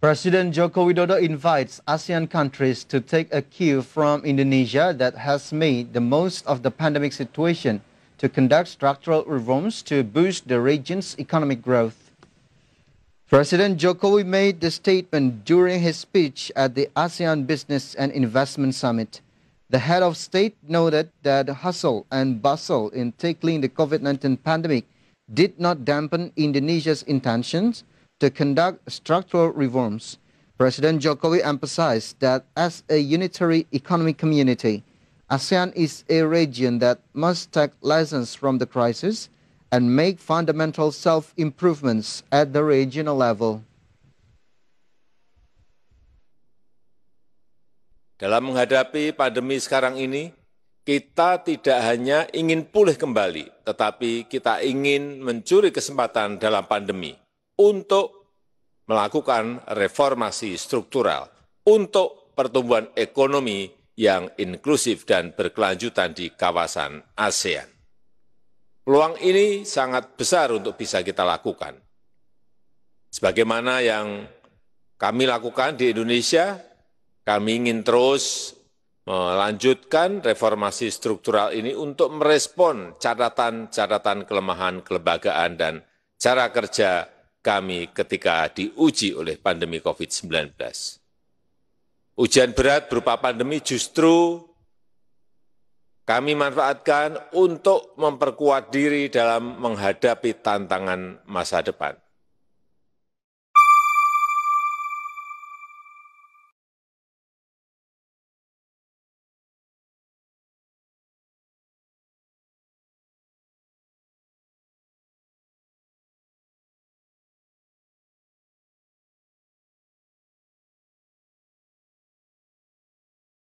President Joko Widodo invites ASEAN countries to take a cue from Indonesia that has made the most of the pandemic situation to conduct structural reforms to boost the region's economic growth. President Jokowi made the statement during his speech at the ASEAN Business and Investment Summit. The head of state noted that hustle and bustle in tackling the COVID 19 pandemic did not dampen Indonesia's intentions to conduct structural reforms. President Jokowi emphasized that as a unitary economic community, ASEAN is a region that must take lessons from the crisis and make fundamental self improvements at the regional level. Dalam menghadapi pandemi sekarang ini, kita tidak hanya ingin pulih kembali, tetapi kita ingin mencuri kesempatan dalam pandemi untuk melakukan reformasi struktural untuk pertumbuhan ekonomi yang inklusif dan berkelanjutan di kawasan ASEAN. Peluang ini sangat besar untuk bisa kita lakukan. Sebagaimana yang kami lakukan di Indonesia, kami ingin terus melanjutkan reformasi struktural ini untuk merespon catatan-catatan kelemahan kelembagaan dan cara kerja kami ketika diuji oleh pandemi COVID-19. Ujian berat berupa pandemi justru kami manfaatkan untuk memperkuat diri dalam menghadapi tantangan masa depan.